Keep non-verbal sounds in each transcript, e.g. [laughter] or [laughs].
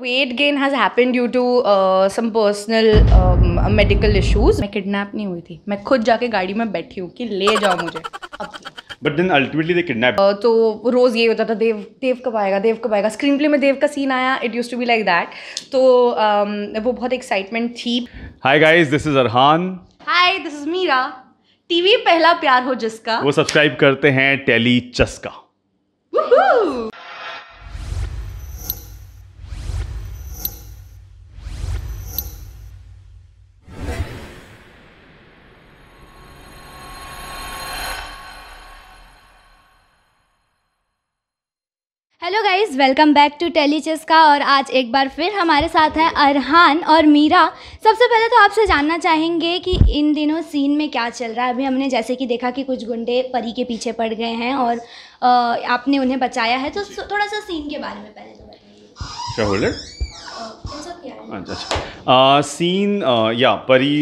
Wait gain has happen due to some personal medical issues मैं kidnap नहीं हुई थी मैं खुद जाके गाड़ी में बैठी हूँ कि ले जाओ मुझे but then ultimately they kidnap तो, uh, तो रोज़ ये होता था देव देव कब आएगा देव कब आएगा स्क्रीन प्ले में देव का सीन आया it use to be like that तो um, वो बहुत एक्साइटमेंट थी hi guys this is Arhaan hi this is Meera TV पहला प्यार हो जिसका वो सब्सक्राइब करते हैं टेली चस्का hello guys welcome back to telly chase का और आज एक बार फिर हमारे साथ हैं अरहान और मीरा सबसे पहले तो आपसे जानना चाहेंगे कि इन दिनों सीन में क्या चल रहा है अभी हमने जैसे कि देखा कि कुछ गुंडे परी के पीछे पड़ गए हैं और आपने उन्हें बचाया है तो थोड़ा सा सीन के बारे में पहले तो बताइए अच्छा अच्छा सीन या परी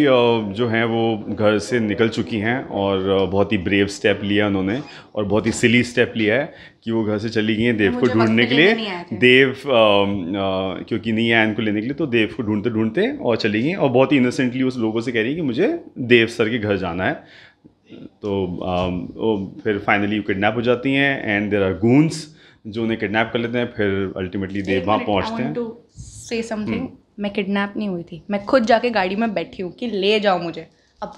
जो हैं वो घर से निकल चुकी हैं और बहुत ही ब्रेव स्टेप लिया उन्होंने और बहुत ही सिली स्टेप लिया है कि वो घर से चली गई हैं देव को ढूंढने के लिए देव क्योंकि नहीं आया इनको लेने के लिए तो देव को ढूंढते ढूंढते और चली गई और बहुत ही इनोसेंटली उस लोगों से कह रही है कि मुझे देव सर के घर जाना है तो आ, वो फिर फाइनली किडनैप हो जाती हैं एंड देर आर गूंस जो उन्हें किडनैप कर लेते हैं फिर अल्टीमेटली देव वहाँ पहुँचते हैं से समथिंग मैं किडनैप नहीं हुई थी मैं खुद जाके गाड़ी में बैठी हूँ कि ले जाओ मुझे अब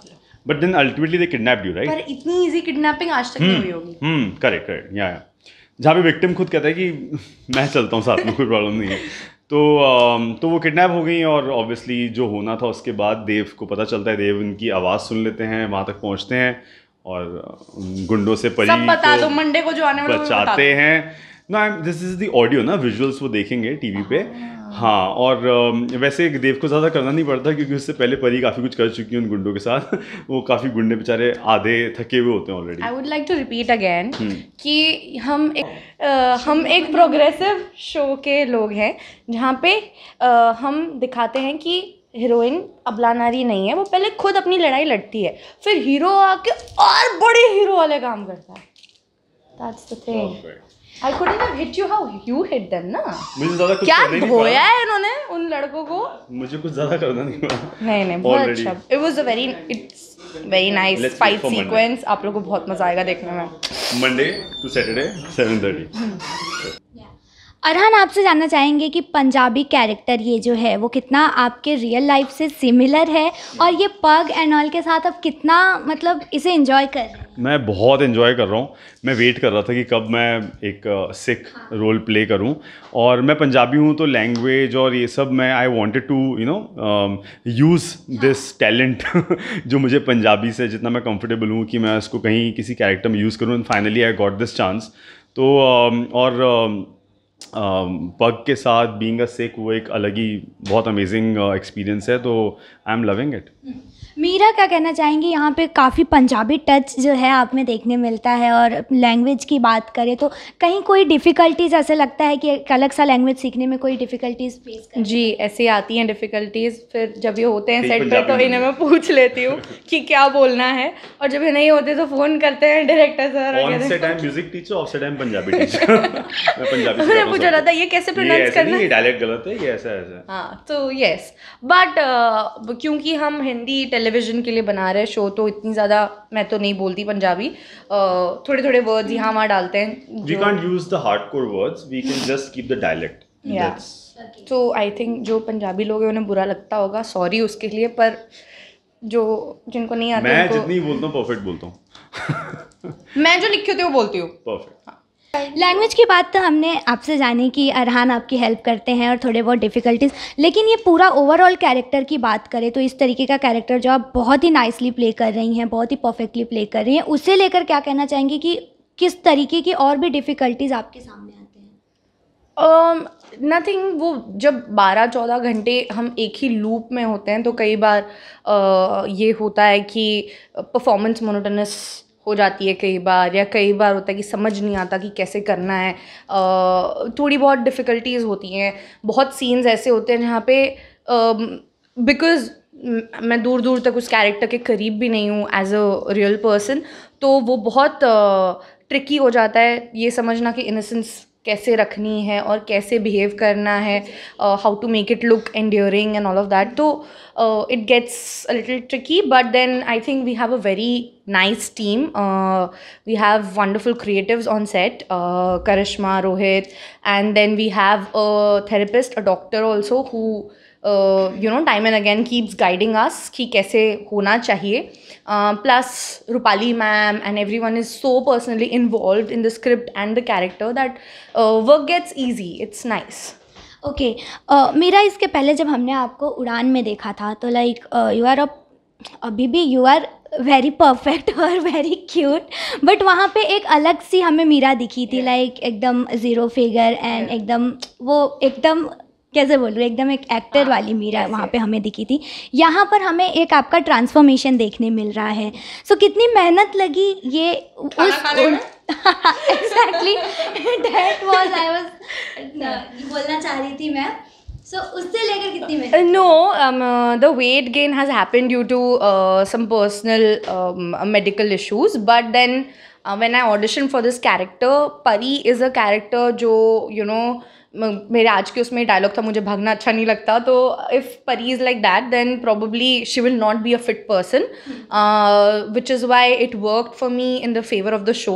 but then ultimately they kidnap you right पर इतनी इजी किडनैपिंग आज तक नहीं हम्म, हुई होगी हम्म करेक्ट करेक्ट या या जहाँ पे विक्टिम खुद कहता है कि [laughs] मैं चलता हूँ साथ में कोई प्रॉब्लम नहीं है तो um, तो वो किडनैप हो गई और ऑब्वियसली जो होना था उसके बाद देव को पता चलता है देव उनकी आवाज़ सुन लेते हैं वहाँ तक पहुँचते हैं और um, गुंडों से परी सब बता दो मंडे को जो आने वाला बचाते हैं ना दिस इज द ऑडियो ना विजुअल्स वो देखेंगे टीवी पे हाँ। हाँ और वैसे देव को ज़्यादा करना नहीं पड़ता क्योंकि उससे पहले परी काफ़ी कुछ कर चुकी है उन गुंडों के साथ [laughs] वो काफ़ी गुंडे बेचारे आधे थके हुए होते हैं already I would like to repeat again कि हम एक, आ, हम एक प्रोग्रेसिव शो के लोग हैं जहाँ पे आ, हम दिखाते हैं कि हीरोइन अबला नारी नहीं है वो पहले खुद अपनी लड़ाई लड़ती है फिर हीरो आके और बड़े हीरो वाले काम करता है I couldn't have hit you how you hit them na. मुझे ज्यादा कुछ क्या धोया है इन्होंने उन लड़कों को मुझे कुछ ज्यादा करना नहीं पड़ा नहीं नहीं बहुत अच्छा it was a very it's very nice Let's fight sequence आप लोगों को बहुत मजा आएगा देखने में Monday to Saturday seven thirty Arhan आपसे जानना चाहेंगे कि पंजाबी कैरेक्टर ये जो है वो कितना आपके रियल लाइफ से सिमिलर है और ये पग एंड ऑल के साथ आप कितना मतलब इसे इन्जॉय कर रहे हैं मैं बहुत इन्जॉय कर रहा हूँ मैं वेट कर रहा था कि कब मैं एक सिख रोल प्ले करूँ और मैं पंजाबी हूँ तो लैंग्वेज और ये सब मैं I wanted to you know use this talent जो मुझे पंजाबी से जितना मैं कंफर्टेबल हूँ कि मैं इसको कहीं किसी कैरेक्टर में यूज़ करूँ and finally I got this chance तो um, और um, पग um, के साथ बींग अ वो एक अलग ही बहुत अमेजिंग एक्सपीरियंस uh, है तो I am loving it Meera क्या कहना चाहेंगी यहाँ पे काफ़ी पंजाबी टच जो है आप में देखने मिलता है और लैंग्वेज की बात करें तो कहीं कोई डिफ़िकल्टीज़ ऐसे लगता है कि एक अलग सा लैंग्वेज सीखने में कोई डिफ़िकल्टीज़ फेस जी ऐसे आती हैं डिफ़िकल्टीज़ फिर जब ये होते हैं सेट पर तो इन्हें मैं पूछ लेती हूँ कि क्या बोलना है और जब ये नहीं होते तो फ़ोन करते हैं डायरेक्टर सर पंजाबी टीचर [laughs] [laughs] मैं पूछ रहा था ये कैसे प्रोनाउंस करना है ये डायलेक्ट गलत है ये ऐसा ऐसा हाँ तो यस बट uh, क्योंकि हम हिंदी टेलीविजन के लिए बना रहे शो तो इतनी ज़्यादा मैं तो नहीं बोलती पंजाबी थोड़े थोड़े वर्ड्स यहाँ वहाँ डालते हैं we can't use the hardcore words we can just keep the dialect तो आई थिंक जो पंजाबी लोग हैं उन्हें बुरा लगता होगा सॉरी उसके लिए पर जो जिनको नहीं आता मैं जितनी बोलता हूँ परफेक्ट बोलता हूँ मैं जो लिखी होती हूँ बोलती हूँ परफेक्ट लैंग्वेज की बात तो हमने आपसे जानी कि अरहान आपकी हेल्प करते हैं और थोड़े बहुत डिफ़िकल्टीज लेकिन ये पूरा ओवरऑल कैरेक्टर की बात करें तो इस तरीके का कैरेक्टर जो आप बहुत ही नाइसली प्ले कर रही हैं बहुत ही परफेक्टली प्ले कर रही हैं उसे लेकर क्या कहना चाहेंगे कि किस तरीके की और भी डिफ़िकल्टीज आपके सामने नथिंग um, वो जब बारह चौदह घंटे हम एक ही लूप में होते हैं तो कई बार uh, ये होता है कि परफॉर्मेंस मोनोटनस हो जाती है कई बार या कई बार होता है कि समझ नहीं आता कि कैसे करना है थोड़ी बहुत डिफ़िकल्टीज़ होती हैं बहुत सीन्स ऐसे होते हैं जहाँ पे बिकॉज़ मैं दूर दूर तक उस कैरेक्टर के करीब भी नहीं हूँ एज अ रियल पर्सन तो वो बहुत ट्रिकी हो जाता है ये समझना कि इनोसेंस कैसे रखनी है और कैसे बिहेव करना है how to make it look enduring and all of that तो it gets a little tricky but then I think we have a very nice team we have wonderful creatives on set Karishma Rohit and then we have a therapist a doctor also who you know time and again keeps guiding us कि कैसे होना चाहिए plus Rupali ma'am and everyone is so personally involve in the script and the character that work gets easy it's nice okay मेरा इसके पहले जब हमने आपको उड़ान में देखा था तो लाइक यू आर अभी भी यू आर वेरी परफेक्ट और वेरी क्यूट बट वहाँ पे एक अलग सी हमें मीरा दिखी थी लाइक yeah. like, एकदम ज़ीरो फिगर एंड yeah. एकदम वो एकदम कैसे बोलूँ एकदम एक एक्टर हाँ, वाली मीरा वहाँ पे हमें दिखी थी यहाँ पर हमें एक आपका ट्रांसफॉर्मेशन देखने मिल रहा है सो so, कितनी मेहनत लगी ये उस exactly that was I was बोलना चाह रही थी मैं सो उससे लेकर कितनी no the weight gain has happen due to some personal medical issues but then when I audition for this character Pari is a character जो यू नो मेरे आज के उसमें डायलॉग था मुझे भागना अच्छा नहीं लगता तो if Pari is like that then probably she will not be a fit person which is why it work for me in the favour of the show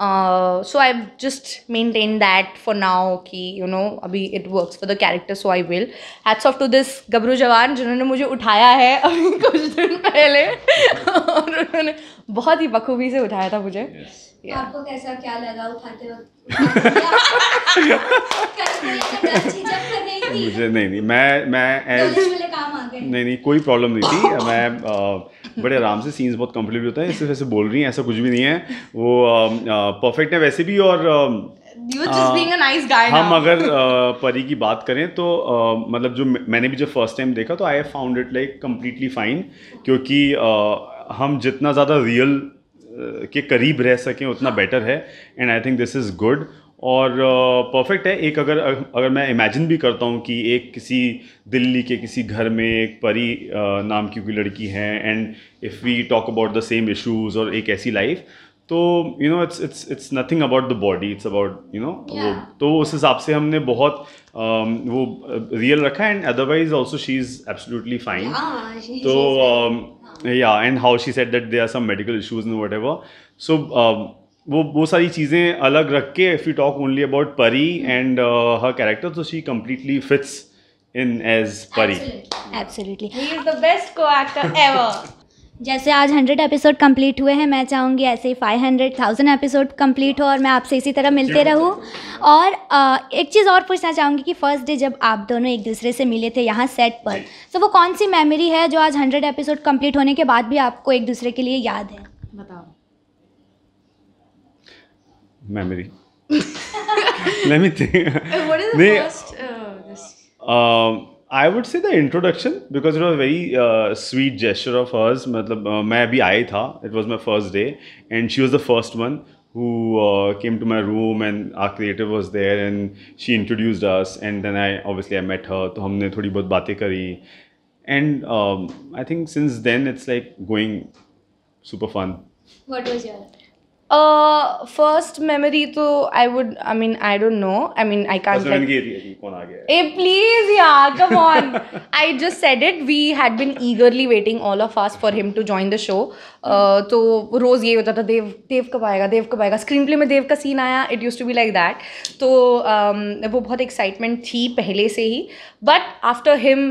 so I just maintain that for now कि you know अभी it work for the character so I will hats off to this गबरू जवान जिन्होंने मुझे उठाया है [laughs] अभी कुछ दिन पहले [laughs] और उन्होंने बहुत ही बखूबी से उठाया था मुझे yes. [laughs] मुझे नहीं नहीं मैं मैं तो एज नहीं नहीं कोई प्रॉब्लम नहीं थी मैं आ, बड़े आराम से सीन्स बहुत कंफर्टेबल होता है सिर्फ ऐसे बोल रही हैं ऐसा कुछ भी नहीं है वो परफेक्ट है वैसे भी और हम अगर परी की बात करें तो आ, मतलब जो मैंने भी जब फर्स्ट टाइम देखा तो I found it like completely fine क्योंकि हम जितना ज़्यादा रियल के करीब रह सकें उतना बेटर हाँ। है and I think this is good और परफेक्ट uh, है एक अगर अगर मैं इमेजिन भी करता हूँ कि एक किसी दिल्ली के किसी घर में एक परी uh, नाम की कोई लड़की है and if we talk about the same issues और एक ऐसी लाइफ तो you know it's it's it's nothing about the body it's about you know वो तो उस हिसाब से हमने बहुत um, वो रियल रखा and otherwise also she is absolutely fine तो या and how she set that they are some medical issues no whatever so वो वो सारी चीज़ें अलग रख के if you talk only about Pari and her character तो she completely fits in as Pari absolutely he is the best co actor ever जैसे आज 100 एपिसोड कंप्लीट हुए हैं मैं चाहूँगी ऐसे ही फाइव हंड्रेड एपिसोड कंप्लीट हो और मैं आपसे इसी तरह मिलते रहूँ और आ, एक चीज़ और पूछना चाहूँगी कि फ़र्स्ट डे जब आप दोनों एक दूसरे से मिले थे यहाँ सेट पर तो वो कौन सी मेमोरी है जो आज 100 एपिसोड कंप्लीट होने के बाद भी आपको एक दूसरे के लिए याद है बताओ memory [laughs] I would say the introduction because it was a very uh, sweet gesture of hers. मतलब uh, मैं था. It was my first day, and she was the first one who uh, came to my room and our creative was there and she introduced us and then I obviously I met her. तो हमने थोड़ी बहुत बातें करी. And um, I think since then it's like going super fun. What was your first uh, memory तो I would I mean I don't know I mean I can't a please यार come on I just said it we had been eagerly waiting all of us for him to join the show तो रोज ये होता था देव देव कब आएगा देव कब आएगा स्क्रीन प्ले में देव का सीन आया it use to be like that तो um, वो बहुत एक्साइटमेंट थी पहले से ही but after him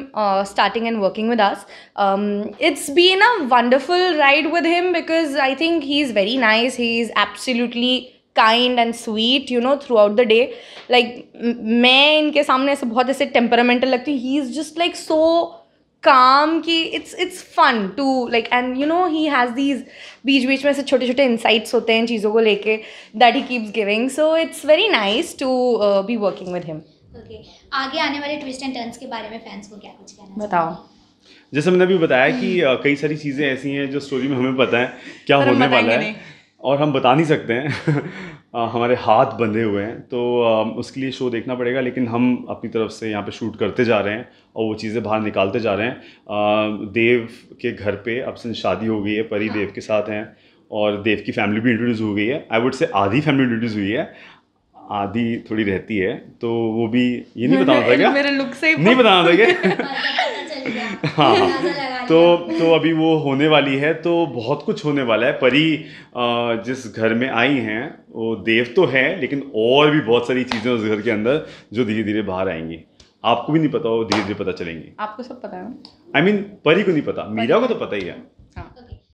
starting and working with us it's been a wonderful ride with him because I think he is very nice he is is absolutely kind and sweet you know throughout the day like मैं इनके सामने ऐसे बहुत ऐसे temperamental लगती हूँ he is just like so काम कि it's it's fun to like and you know he has these बीच बीच में ऐसे छोटे छोटे इंसाइट्स होते हैं चीज़ों को लेके that he keeps giving so it's very nice to be working with him okay आगे आने वाले ट्विस्ट एंड टर्न्स के बारे में फैंस को क्या कुछ कहना बताओ जैसे मैंने अभी बताया कि uh, कई सारी चीज़ें ऐसी हैं जो स्टोरी में हमें पता है क्या होने वाला है और हम बता नहीं सकते हैं [laughs] हमारे हाथ बंधे हुए हैं तो उसके लिए शो देखना पड़ेगा लेकिन हम अपनी तरफ से यहाँ पे शूट करते जा रहे हैं और वो चीज़ें बाहर निकालते जा रहे हैं देव के घर पे अब से शादी हो गई है परी हाँ। देव के साथ हैं और देव की फैमिली भी इंट्रोड्यूस हो गई है आई वुड से आधी फैमिली इंट्रोड्यूस हुई है आधी थोड़ी रहती है तो वो भी ये नहीं बताना था क्या मेरे लुक से नहीं बताना था क्या [laughs] [laughs] हाँ, हाँ। तो तो अभी वो होने वाली है तो बहुत कुछ होने वाला है परी जिस घर में आई हैं वो देव तो है लेकिन और भी बहुत सारी चीज़ें उस घर के अंदर जो धीरे धीरे बाहर आएंगी आपको भी नहीं पता वो धीरे धीरे पता चलेंगी आपको सब पता है आई I मीन mean, परी को नहीं पता मीरा को तो पता ही है